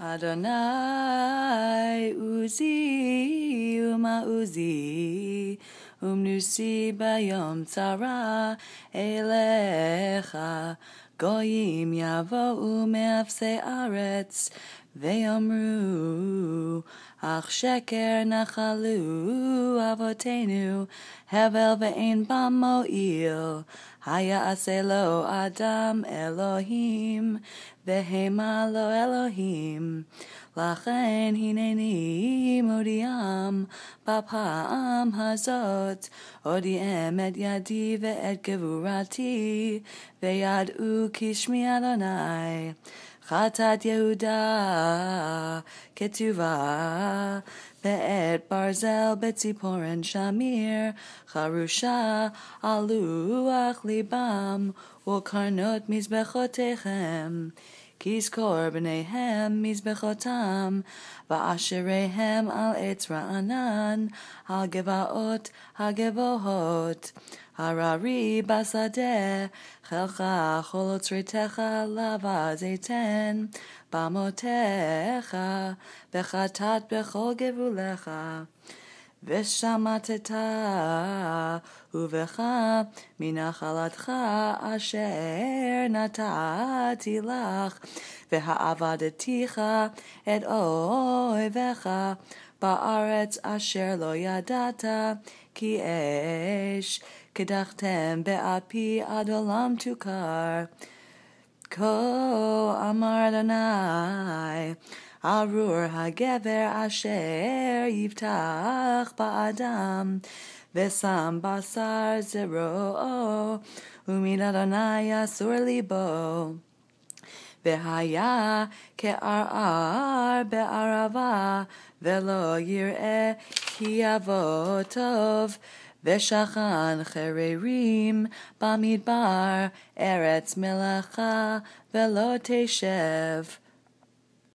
Adonai uzi uma uzi umnusi bayom tzara elecha Goyim yavo'u me'afse aretz ve'yomru Ach sheker nachalu avotenu Hevel ve'en ba'mo'il Haya aselo adam Elohim ve'hema lo Elohim Lachen hineni בפעם הזאת. הודיעם את ידי ואת גבורתי, וידעו כי שמי אדוני. חטאת יהודה כתובה, ואת ברזל בציפורן שמיר, חרושה על לוח ליבם, וקרנות מזבחותיכם. כי יזכור בניהם מזבחותם, ואשריהם על עץ רענן, הגבעות הגבוהות. הררי בשדה, חלך כל עוצרתך לבז אתן, במותיך, בחטאת בכל גבולך. ושמטת ובך מנחלתך אשר נתתי לך, והעבדתיך את אויביך בארץ אשר לא ידעת כי אש, קדחתם באפי עד עולם תוכר. כה אמר אדוני ארור הגבר אשר יבטח באדם, ושם בשר זרועו, ומן אדוני אסור ליבו. והיה כערער בערבה, ולא יראה כי יבוא טוב. ושכן חררים במדבר, ארץ מלאכה ולא תשב.